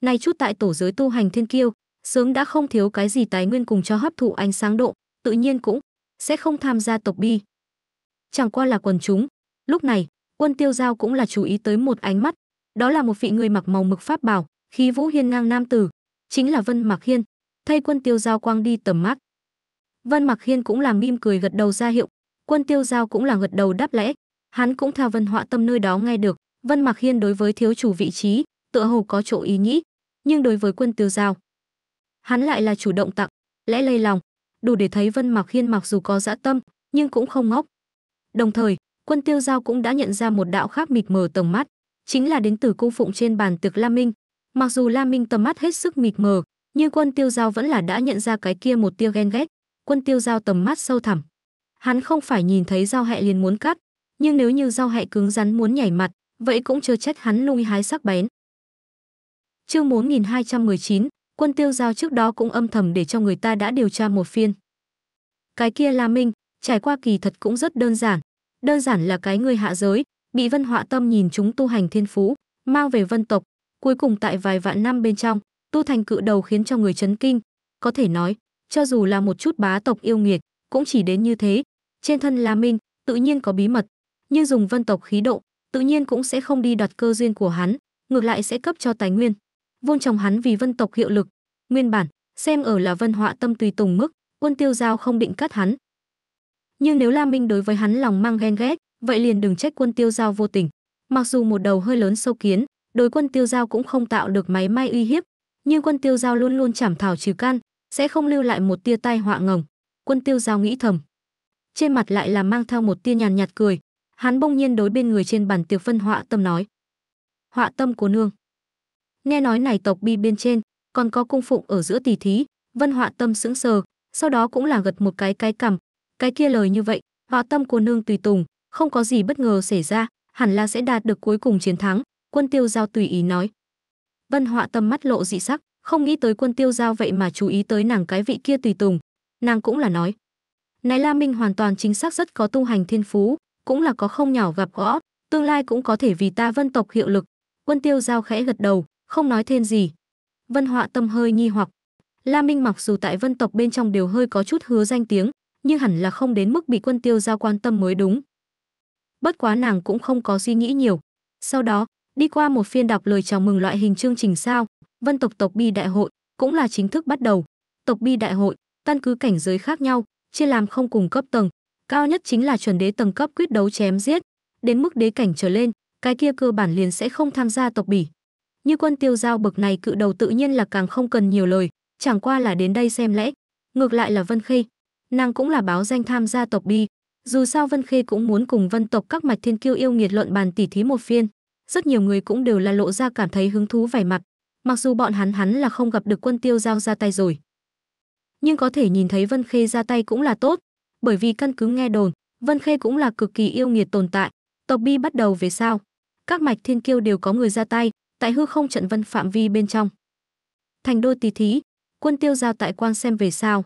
này chút tại tổ giới tu hành thiên kiêu, sớm đã không thiếu cái gì tái nguyên cùng cho hấp thụ ánh sáng độ, tự nhiên cũng sẽ không tham gia tộc bi. Chẳng qua là quần chúng, lúc này, quân tiêu giao cũng là chú ý tới một ánh mắt đó là một vị người mặc màu mực pháp bảo khí vũ hiên ngang nam tử chính là vân mạc hiên thay quân tiêu giao quang đi tầm mắt vân mạc hiên cũng là mỉm cười gật đầu ra hiệu quân tiêu giao cũng là gật đầu đáp lẽ hắn cũng theo vân họa tâm nơi đó nghe được vân mạc hiên đối với thiếu chủ vị trí tựa hồ có chỗ ý nghĩ, nhưng đối với quân tiêu giao hắn lại là chủ động tặng lẽ lây lòng đủ để thấy vân mạc hiên mặc dù có dã tâm nhưng cũng không ngốc đồng thời quân tiêu giao cũng đã nhận ra một đạo khác mịt mờ tầm mắt, chính là đến từ cung phụng trên bàn tực La Minh. Mặc dù La Minh tầm mắt hết sức mịt mờ, nhưng quân tiêu giao vẫn là đã nhận ra cái kia một tia ghen ghét. Quân tiêu giao tầm mắt sâu thẳm. Hắn không phải nhìn thấy giao hẹ liền muốn cắt, nhưng nếu như giao hẹ cứng rắn muốn nhảy mặt, vậy cũng chưa trách hắn lung hái sắc bén. Chương chín, quân tiêu giao trước đó cũng âm thầm để cho người ta đã điều tra một phiên. Cái kia La Minh, trải qua kỳ thật cũng rất đơn giản, đơn giản là cái người hạ giới, bị Vân Họa Tâm nhìn chúng tu hành thiên phú, mang về Vân tộc, cuối cùng tại vài vạn năm bên trong, tu thành cự đầu khiến cho người chấn kinh, có thể nói, cho dù là một chút bá tộc yêu nghiệt, cũng chỉ đến như thế. Trên thân La Minh, tự nhiên có bí mật, nhưng dùng Vân tộc khí độ, tự nhiên cũng sẽ không đi đoạt cơ duyên của hắn, ngược lại sẽ cấp cho tài nguyên. Vôn chồng hắn vì Vân tộc hiệu lực, nguyên bản xem ở là Vân Họa Tâm tùy tùng mức, Quân Tiêu Giao không định cắt hắn, nhưng nếu Lam Minh đối với hắn lòng mang ghen ghét, vậy liền đừng trách quân tiêu giao vô tình. Mặc dù một đầu hơi lớn sâu kiến, đối quân tiêu giao cũng không tạo được máy may uy hiếp, nhưng quân tiêu giao luôn luôn chảm thảo trừ can, sẽ không lưu lại một tia tai họa ngầm. Quân tiêu giao nghĩ thầm. Trên mặt lại là mang theo một tia nhàn nhạt cười, hắn bỗng nhiên đối bên người trên bàn tiệc phân họa tâm nói. Họa tâm của nương. Nghe nói này tộc bi bên trên, còn có cung phụng ở giữa tỷ thí, vân họa tâm sững sờ, sau đó cũng là gật một cái cái cằm, cái kia lời như vậy họ tâm cô nương tùy tùng không có gì bất ngờ xảy ra hẳn là sẽ đạt được cuối cùng chiến thắng quân tiêu giao tùy ý nói vân họa tâm mắt lộ dị sắc không nghĩ tới quân tiêu giao vậy mà chú ý tới nàng cái vị kia tùy tùng nàng cũng là nói này la minh hoàn toàn chính xác rất có tu hành thiên phú cũng là có không nhỏ gặp gõ tương lai cũng có thể vì ta vân tộc hiệu lực quân tiêu giao khẽ gật đầu không nói thêm gì vân họa tâm hơi nghi hoặc la minh mặc dù tại vân tộc bên trong đều hơi có chút hứa danh tiếng nhưng hẳn là không đến mức bị quân tiêu giao quan tâm mới đúng. Bất quá nàng cũng không có suy nghĩ nhiều. Sau đó, đi qua một phiên đọc lời chào mừng loại hình chương trình sao, vân tộc tộc bi đại hội cũng là chính thức bắt đầu. Tộc bi đại hội, căn cứ cảnh giới khác nhau, chia làm không cùng cấp tầng, cao nhất chính là chuẩn đế tầng cấp quyết đấu chém giết, đến mức đế cảnh trở lên, cái kia cơ bản liền sẽ không tham gia tộc bỉ. Như quân tiêu giao bậc này cự đầu tự nhiên là càng không cần nhiều lời, chẳng qua là đến đây xem lẽ. Ngược lại là Vân Khê, nàng cũng là báo danh tham gia tộc bi. Dù sao Vân Khê cũng muốn cùng vân tộc các mạch thiên kiêu yêu nghiệt luận bàn tỉ thí một phiên. Rất nhiều người cũng đều là lộ ra cảm thấy hứng thú vẻ mặt. Mặc dù bọn hắn hắn là không gặp được quân tiêu giao ra tay rồi. Nhưng có thể nhìn thấy Vân Khê ra tay cũng là tốt. Bởi vì căn cứ nghe đồn, Vân Khê cũng là cực kỳ yêu nghiệt tồn tại. Tộc bi bắt đầu về sao Các mạch thiên kiêu đều có người ra tay, tại hư không trận vân phạm vi bên trong. Thành đôi tỷ thí, quân tiêu giao tại quan xem về sao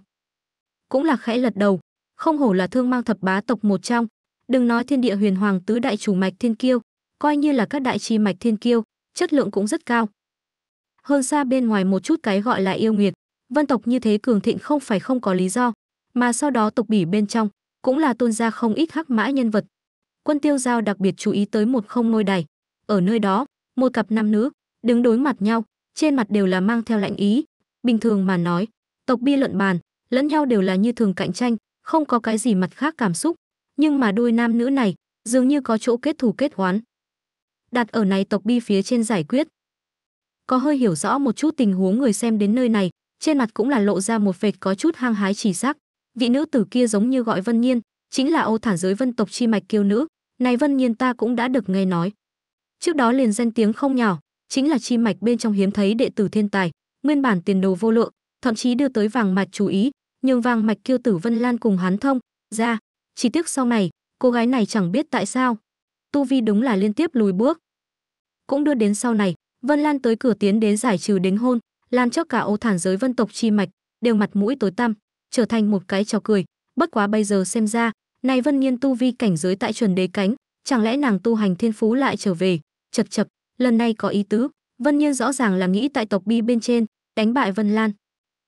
cũng là khẽ lật đầu không hổ là thương mang thập bá tộc một trong đừng nói thiên địa huyền hoàng tứ đại chủ mạch thiên kiêu coi như là các đại chi mạch thiên kiêu chất lượng cũng rất cao hơn xa bên ngoài một chút cái gọi là yêu nghiệt vân tộc như thế cường thịnh không phải không có lý do mà sau đó tộc bỉ bên trong cũng là tôn gia không ít hắc mã nhân vật quân tiêu giao đặc biệt chú ý tới một không ngôi đài ở nơi đó một cặp nam nữ đứng đối mặt nhau trên mặt đều là mang theo lạnh ý bình thường mà nói tộc bi luận bàn lẫn nhau đều là như thường cạnh tranh, không có cái gì mặt khác cảm xúc, nhưng mà đôi nam nữ này dường như có chỗ kết thù kết hoán. Đặt ở này tộc bi phía trên giải quyết. Có hơi hiểu rõ một chút tình huống người xem đến nơi này, trên mặt cũng là lộ ra một vệt có chút hang hái chỉ sắc. Vị nữ tử kia giống như gọi Vân Nhiên, chính là Âu Thản giới Vân tộc chi mạch kiêu nữ, này Vân Nhiên ta cũng đã được nghe nói. Trước đó liền danh tiếng không nhỏ, chính là chi mạch bên trong hiếm thấy đệ tử thiên tài, nguyên bản tiền đồ vô lượng, thậm chí đưa tới vàng mặt chú ý, nhường vàng mạch kiêu tử Vân Lan cùng hắn thông, ra. Chỉ tiếc sau này, cô gái này chẳng biết tại sao. Tu Vi đúng là liên tiếp lùi bước. Cũng đưa đến sau này, Vân Lan tới cửa tiến đến giải trừ đính hôn, lan cho cả ô thản giới vân tộc chi mạch, đều mặt mũi tối tăm, trở thành một cái trò cười. Bất quá bây giờ xem ra, này Vân Nhiên tu vi cảnh giới tại chuẩn đế cánh, chẳng lẽ nàng tu hành thiên phú lại trở về? Chập chập, lần này có ý tứ, Vân Nhiên rõ ràng là nghĩ tại tộc bi bên trên, đánh bại Vân Lan,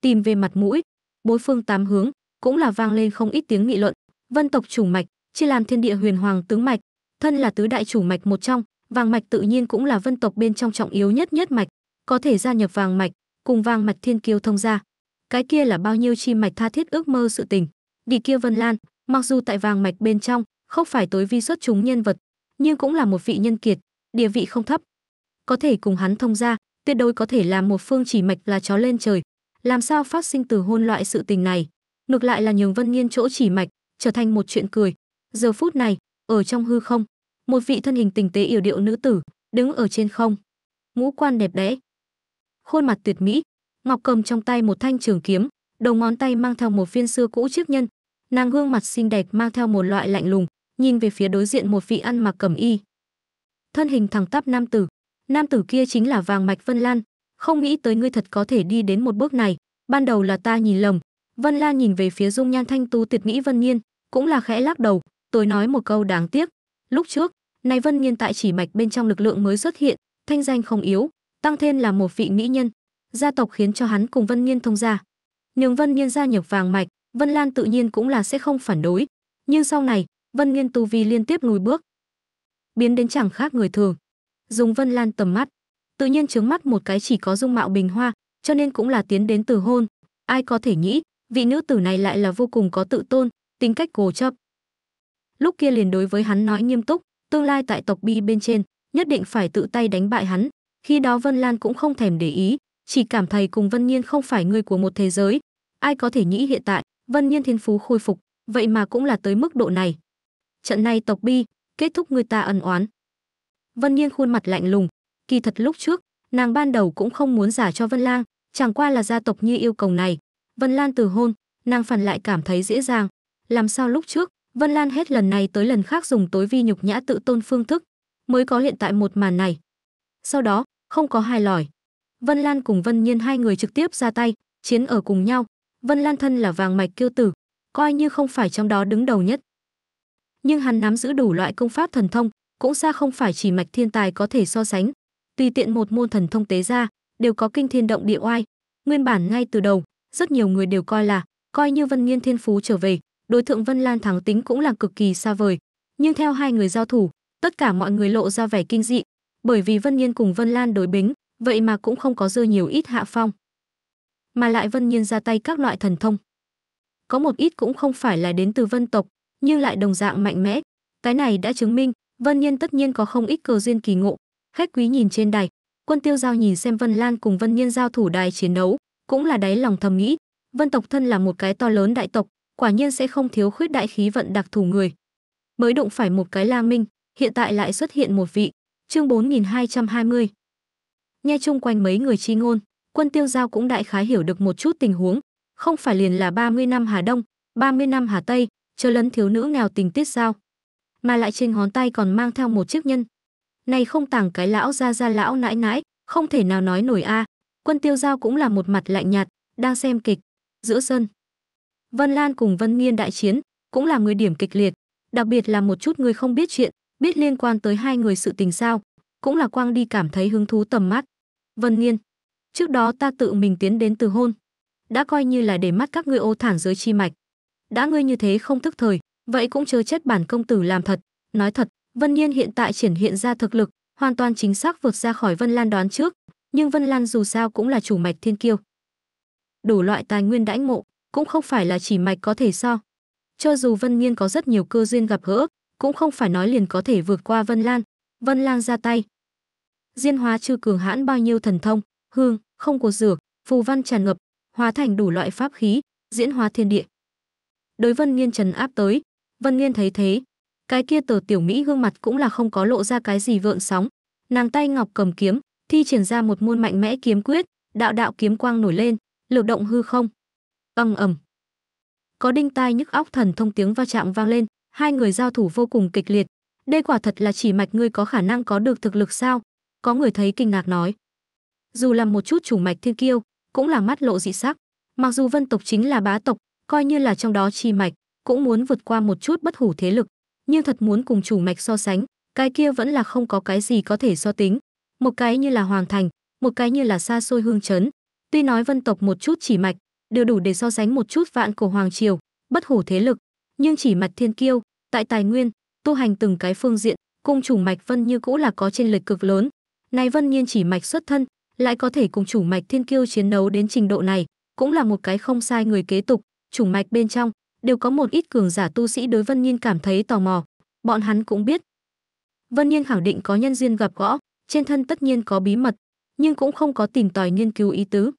tìm về mặt mũi, bốn phương tám hướng cũng là vang lên không ít tiếng nghị luận vân tộc chủ mạch chia làm thiên địa huyền hoàng tứ mạch thân là tứ đại chủ mạch một trong vàng mạch tự nhiên cũng là vân tộc bên trong trọng yếu nhất nhất mạch có thể gia nhập vàng mạch cùng vàng mạch thiên kiêu thông gia cái kia là bao nhiêu chi mạch tha thiết ước mơ sự tình đi kia vân lan mặc dù tại vàng mạch bên trong không phải tối vi xuất chúng nhân vật nhưng cũng là một vị nhân kiệt địa vị không thấp có thể cùng hắn thông gia tuyệt đối có thể làm một phương chỉ mạch là chó lên trời làm sao phát sinh từ hôn loại sự tình này ngược lại là nhường vân nghiên chỗ chỉ mạch trở thành một chuyện cười giờ phút này ở trong hư không một vị thân hình tình tế yểu điệu nữ tử đứng ở trên không ngũ quan đẹp đẽ khuôn mặt tuyệt mỹ ngọc cầm trong tay một thanh trường kiếm đầu ngón tay mang theo một viên xưa cũ chiếc nhân nàng gương mặt xinh đẹp mang theo một loại lạnh lùng nhìn về phía đối diện một vị ăn mặc cẩm y thân hình thẳng tắp nam tử nam tử kia chính là vàng mạch vân lan không nghĩ tới ngươi thật có thể đi đến một bước này, ban đầu là ta nhìn lầm. Vân Lan nhìn về phía dung nhan thanh tú tuyệt mỹ Vân Nhiên, cũng là khẽ lắc đầu, tôi nói một câu đáng tiếc. Lúc trước, này Vân Nhiên tại chỉ mạch bên trong lực lượng mới xuất hiện, thanh danh không yếu, tăng thêm là một vị mỹ nhân, gia tộc khiến cho hắn cùng Vân Nhiên thông gia. Nhưng Vân Nhiên gia nhập vàng mạch, Vân Lan tự nhiên cũng là sẽ không phản đối. Nhưng sau này, Vân Nhiên tu vi liên tiếp lùi bước, biến đến chẳng khác người thường. Dùng Vân Lan tầm mắt, tự nhiên trướng mắt một cái chỉ có dung mạo bình hoa cho nên cũng là tiến đến từ hôn ai có thể nghĩ vị nữ tử này lại là vô cùng có tự tôn tính cách gồ chấp lúc kia liền đối với hắn nói nghiêm túc tương lai tại tộc bi bên trên nhất định phải tự tay đánh bại hắn khi đó vân lan cũng không thèm để ý chỉ cảm thấy cùng vân nhiên không phải người của một thế giới ai có thể nghĩ hiện tại vân nhiên thiên phú khôi phục vậy mà cũng là tới mức độ này trận này tộc bi kết thúc người ta ẩn oán vân nhiên khuôn mặt lạnh lùng kỳ thật lúc trước, nàng ban đầu cũng không muốn giả cho Vân Lang, chẳng qua là gia tộc như yêu cầu này. Vân Lan từ hôn, nàng phản lại cảm thấy dễ dàng. Làm sao lúc trước, Vân Lan hết lần này tới lần khác dùng tối vi nhục nhã tự tôn phương thức, mới có hiện tại một màn này. Sau đó, không có hài lòi. Vân Lan cùng Vân Nhiên hai người trực tiếp ra tay, chiến ở cùng nhau. Vân Lan thân là vàng mạch kiêu tử, coi như không phải trong đó đứng đầu nhất. Nhưng hắn nắm giữ đủ loại công pháp thần thông, cũng xa không phải chỉ mạch thiên tài có thể so sánh, tùy tiện một môn thần thông tế ra đều có kinh thiên động địa oai nguyên bản ngay từ đầu rất nhiều người đều coi là coi như vân nghiên thiên phú trở về đối tượng vân lan thắng tính cũng là cực kỳ xa vời nhưng theo hai người giao thủ tất cả mọi người lộ ra vẻ kinh dị bởi vì vân nghiên cùng vân lan đối bính vậy mà cũng không có dư nhiều ít hạ phong mà lại vân nghiên ra tay các loại thần thông có một ít cũng không phải là đến từ vân tộc nhưng lại đồng dạng mạnh mẽ cái này đã chứng minh vân nhiên tất nhiên có không ít cơ duyên kỳ ngộ Khách quý nhìn trên đài, quân tiêu giao nhìn xem Vân Lan cùng Vân Nhiên giao thủ đài chiến đấu, cũng là đáy lòng thầm nghĩ, Vân tộc thân là một cái to lớn đại tộc, quả nhiên sẽ không thiếu khuyết đại khí vận đặc thù người. Mới đụng phải một cái La Minh, hiện tại lại xuất hiện một vị. Chương 4220. Nghe chung quanh mấy người chi ngôn, quân tiêu giao cũng đại khái hiểu được một chút tình huống, không phải liền là 30 năm Hà Đông, 30 năm Hà Tây, chờ lấn thiếu nữ nghèo tình tiết sao? Mà lại trên ngón tay còn mang theo một chiếc nhân, này không tàng cái lão ra ra lão nãi nãi, không thể nào nói nổi a. À. Quân tiêu giao cũng là một mặt lạnh nhạt, đang xem kịch. Giữa sân, Vân Lan cùng Vân Nghiên đại chiến, cũng là người điểm kịch liệt. Đặc biệt là một chút người không biết chuyện, biết liên quan tới hai người sự tình sao, cũng là Quang đi cảm thấy hứng thú tầm mắt. Vân Nghiên, trước đó ta tự mình tiến đến từ hôn, đã coi như là để mắt các ngươi ô thản dưới chi mạch. Đã ngươi như thế không thức thời, vậy cũng chớ chết bản công tử làm thật, nói thật, Vân Niên hiện tại triển hiện ra thực lực, hoàn toàn chính xác vượt ra khỏi Vân Lan đoán trước, nhưng Vân Lan dù sao cũng là chủ mạch thiên kiêu. Đủ loại tài nguyên đãi ngộ, cũng không phải là chỉ mạch có thể so. Cho dù Vân Niên có rất nhiều cơ duyên gặp gỡ, cũng không phải nói liền có thể vượt qua Vân Lan. Vân Lan ra tay. Diên hóa chư cường hãn bao nhiêu thần thông, hương, không có dược, phù văn tràn ngập, hóa thành đủ loại pháp khí, diễn hóa thiên địa. Đối Vân Niên trần áp tới, Vân Niên thấy thế, cái kia tờ tiểu mỹ gương mặt cũng là không có lộ ra cái gì vợn sóng nàng tay ngọc cầm kiếm thi triển ra một môn mạnh mẽ kiếm quyết đạo đạo kiếm quang nổi lên lược động hư không ầm ầm có đinh tai nhức óc thần thông tiếng va chạm vang lên hai người giao thủ vô cùng kịch liệt đây quả thật là chỉ mạch ngươi có khả năng có được thực lực sao có người thấy kinh ngạc nói dù là một chút chủ mạch thiên kiêu cũng là mắt lộ dị sắc mặc dù vân tộc chính là bá tộc coi như là trong đó chi mạch cũng muốn vượt qua một chút bất hủ thế lực nhưng thật muốn cùng chủ mạch so sánh, cái kia vẫn là không có cái gì có thể so tính. Một cái như là hoàng thành, một cái như là xa xôi hương chấn, Tuy nói vân tộc một chút chỉ mạch, đều đủ để so sánh một chút vạn cổ hoàng triều, bất hủ thế lực, nhưng chỉ mạch thiên kiêu, tại tài nguyên, tu hành từng cái phương diện, cùng chủ mạch vân như cũ là có trên lệch cực lớn. Này vân nhiên chỉ mạch xuất thân, lại có thể cùng chủ mạch thiên kiêu chiến đấu đến trình độ này, cũng là một cái không sai người kế tục, chủ mạch bên trong, đều có một ít cường giả tu sĩ đối Vân Nhiên cảm thấy tò mò. Bọn hắn cũng biết, Vân Nhiên khẳng định có nhân duyên gặp gỡ trên thân tất nhiên có bí mật, nhưng cũng không có tìm tòi nghiên cứu ý tứ.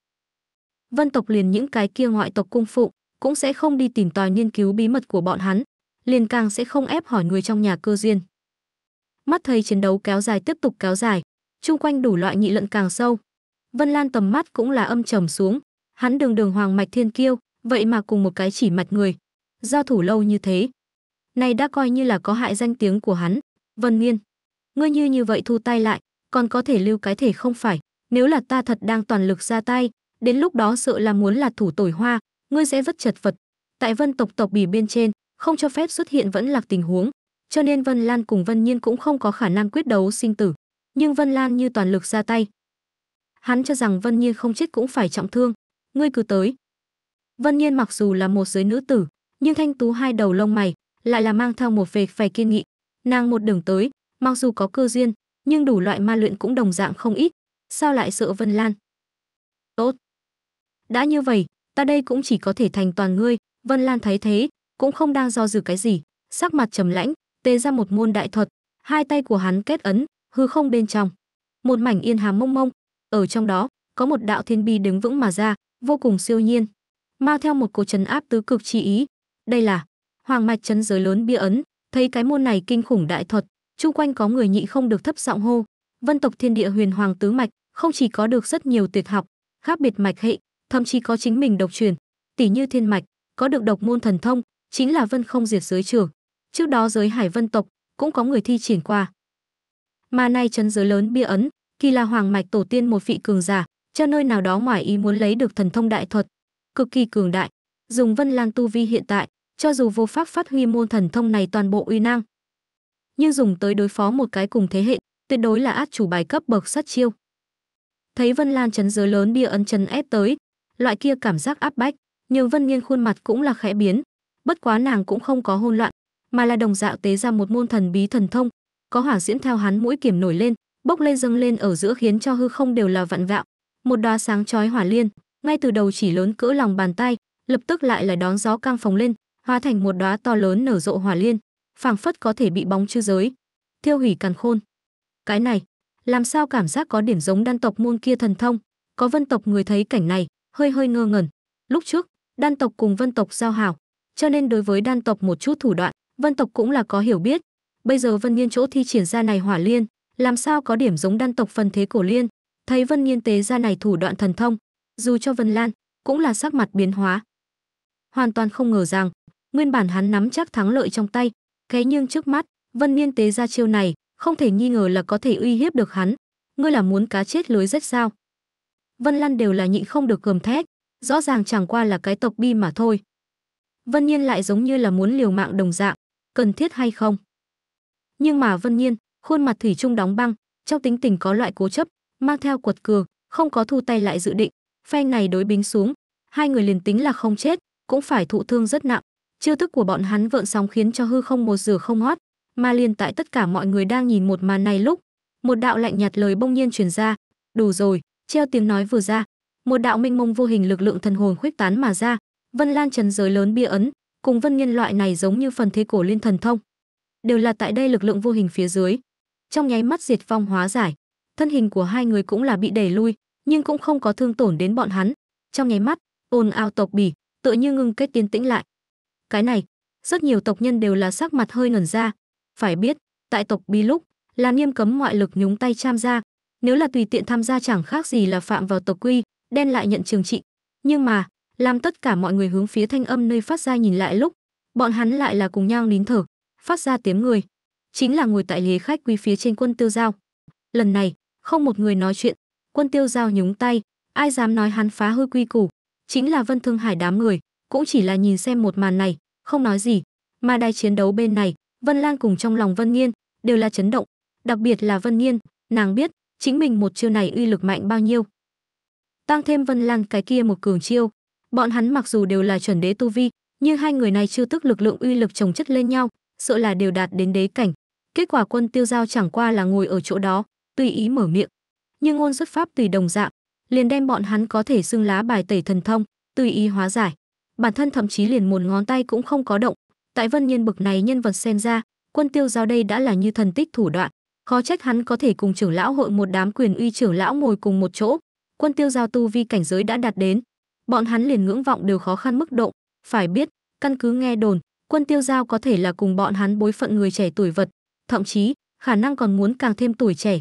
Vân tộc liền những cái kia ngoại tộc cung phụ, cũng sẽ không đi tìm tòi nghiên cứu bí mật của bọn hắn, liền càng sẽ không ép hỏi người trong nhà cơ duyên. Mắt thấy chiến đấu kéo dài tiếp tục kéo dài, chung quanh đủ loại nghị luận càng sâu. Vân Lan tầm mắt cũng là âm trầm xuống, hắn đường đường hoàng mạch thiên kiêu, vậy mà cùng một cái chỉ mạch người, giao thủ lâu như thế. Này đã coi như là có hại danh tiếng của hắn. Vân Nghiên, ngươi như như vậy thu tay lại, còn có thể lưu cái thể không phải. Nếu là ta thật đang toàn lực ra tay, đến lúc đó sợ là muốn là thủ tổi hoa, ngươi sẽ vất chật vật. Tại vân tộc tộc bỉ bên trên, không cho phép xuất hiện vẫn lạc tình huống, cho nên Vân Lan cùng Vân Nhiên cũng không có khả năng quyết đấu sinh tử. Nhưng Vân Lan như toàn lực ra tay. Hắn cho rằng Vân Nhiên không chết cũng phải trọng thương, ngươi cứ tới. Vân Nhiên mặc dù là một giới nữ tử, nhưng thanh tú hai đầu lông mày lại là mang theo một vẻ vẻ kiên nghị nàng một đường tới mặc dù có cơ duyên nhưng đủ loại ma luyện cũng đồng dạng không ít sao lại sợ vân lan tốt đã như vậy ta đây cũng chỉ có thể thành toàn ngươi vân lan thấy thế cũng không đang do dự cái gì sắc mặt trầm lãnh tê ra một môn đại thuật hai tay của hắn kết ấn hư không bên trong một mảnh yên hà mông mông ở trong đó có một đạo thiên bi đứng vững mà ra vô cùng siêu nhiên mang theo một cỗ trấn áp tứ cực chi ý đây là Hoàng mạch chấn giới lớn bia ấn, thấy cái môn này kinh khủng đại thuật, chung quanh có người nhị không được thấp giọng hô, vân tộc thiên địa huyền hoàng tứ mạch, không chỉ có được rất nhiều tuyệt học, khác biệt mạch hệ, thậm chí có chính mình độc truyền, tỷ như thiên mạch, có được độc môn thần thông, chính là vân không diệt giới trưởng. Trước đó giới hải vân tộc cũng có người thi triển qua. Mà nay chấn giới lớn bia ấn, kỳ là hoàng mạch tổ tiên một vị cường giả, cho nơi nào đó ngoài ý muốn lấy được thần thông đại thuật, cực kỳ cường đại. Dùng Vân Lang tu vi hiện tại, cho dù vô pháp phát huy môn thần thông này toàn bộ uy năng. Nhưng dùng tới đối phó một cái cùng thế hệ, tuyệt đối là át chủ bài cấp bậc sát chiêu. Thấy Vân Lan chấn giới lớn bia ấn chấn ép tới, loại kia cảm giác áp bách, nhưng Vân Nghiên khuôn mặt cũng là khẽ biến, bất quá nàng cũng không có hôn loạn, mà là đồng dạo tế ra một môn thần bí thần thông, có hỏa diễn theo hắn mũi kiểm nổi lên, bốc lên dâng lên ở giữa khiến cho hư không đều là vặn vạo, một đóa sáng chói hỏa liên, ngay từ đầu chỉ lớn cỡ lòng bàn tay, lập tức lại là đón gió căng phồng lên, hóa thành một đóa to lớn nở rộ hỏa liên, phảng phất có thể bị bóng chư giới, thiêu hủy càn khôn. Cái này, làm sao cảm giác có điểm giống đan tộc môn kia thần thông, có vân tộc người thấy cảnh này, hơi hơi ngơ ngẩn. Lúc trước, đan tộc cùng vân tộc giao hảo, cho nên đối với đan tộc một chút thủ đoạn, vân tộc cũng là có hiểu biết. Bây giờ Vân Nhiên chỗ thi triển ra này hỏa liên, làm sao có điểm giống đan tộc phần thế cổ liên, thấy Vân Nhiên tế ra này thủ đoạn thần thông, dù cho Vân Lan, cũng là sắc mặt biến hóa. Hoàn toàn không ngờ rằng, nguyên bản hắn nắm chắc thắng lợi trong tay thế nhưng trước mắt vân niên tế ra chiêu này không thể nghi ngờ là có thể uy hiếp được hắn ngươi là muốn cá chết lưới rách sao vân lăn đều là nhịn không được gầm thét rõ ràng chẳng qua là cái tộc bi mà thôi vân nhiên lại giống như là muốn liều mạng đồng dạng cần thiết hay không nhưng mà vân nhiên khuôn mặt thủy chung đóng băng trong tính tình có loại cố chấp mang theo quật cường không có thu tay lại dự định phe này đối bính xuống hai người liền tính là không chết cũng phải thụ thương rất nặng Chiêu thức của bọn hắn vợn sóng khiến cho hư không một rửa không hót, mà liền tại tất cả mọi người đang nhìn một màn này lúc, một đạo lạnh nhạt lời bông nhiên truyền ra, "Đủ rồi." Treo tiếng nói vừa ra, một đạo minh mông vô hình lực lượng thần hồn khuếch tán mà ra, Vân Lan trần giới lớn bia ấn, cùng Vân Nghiên loại này giống như phần thế cổ liên thần thông, đều là tại đây lực lượng vô hình phía dưới. Trong nháy mắt diệt phong hóa giải, thân hình của hai người cũng là bị đẩy lui, nhưng cũng không có thương tổn đến bọn hắn. Trong nháy mắt, ồn ào tộc bỉ, tựa như ngưng kết tiến tĩnh lại, cái này, rất nhiều tộc nhân đều là sắc mặt hơi ngẩn ra. Phải biết, tại tộc bi lúc, là nghiêm cấm ngoại lực nhúng tay tham gia. Nếu là tùy tiện tham gia chẳng khác gì là phạm vào tộc quy, đen lại nhận trường trị. Nhưng mà, làm tất cả mọi người hướng phía thanh âm nơi phát ra nhìn lại lúc, bọn hắn lại là cùng nhau nín thở, phát ra tiếng người. Chính là ngồi tại ghế khách quý phía trên quân tiêu giao. Lần này, không một người nói chuyện, quân tiêu giao nhúng tay, ai dám nói hắn phá hư quy củ, chính là Vân Thương Hải đám người cũng chỉ là nhìn xem một màn này, không nói gì. Mà đài chiến đấu bên này, Vân Lan cùng trong lòng Vân nhiên đều là chấn động, đặc biệt là Vân nhiên, nàng biết chính mình một chiêu này uy lực mạnh bao nhiêu. Tăng thêm Vân Lan cái kia một cường chiêu, bọn hắn mặc dù đều là chuẩn đế tu vi, nhưng hai người này chưa tức lực lượng uy lực chồng chất lên nhau, sợ là đều đạt đến đế cảnh. Kết quả quân tiêu giao chẳng qua là ngồi ở chỗ đó, tùy ý mở miệng. Nhưng ngôn xuất pháp tùy đồng dạng, liền đem bọn hắn có thể xưng lá bài tẩy thần thông, tùy ý hóa giải bản thân thậm chí liền một ngón tay cũng không có động tại vân nhiên bực này nhân vật xem ra quân tiêu giao đây đã là như thần tích thủ đoạn khó trách hắn có thể cùng trưởng lão hội một đám quyền uy trưởng lão ngồi cùng một chỗ quân tiêu giao tu vi cảnh giới đã đạt đến bọn hắn liền ngưỡng vọng đều khó khăn mức độ phải biết căn cứ nghe đồn quân tiêu giao có thể là cùng bọn hắn bối phận người trẻ tuổi vật thậm chí khả năng còn muốn càng thêm tuổi trẻ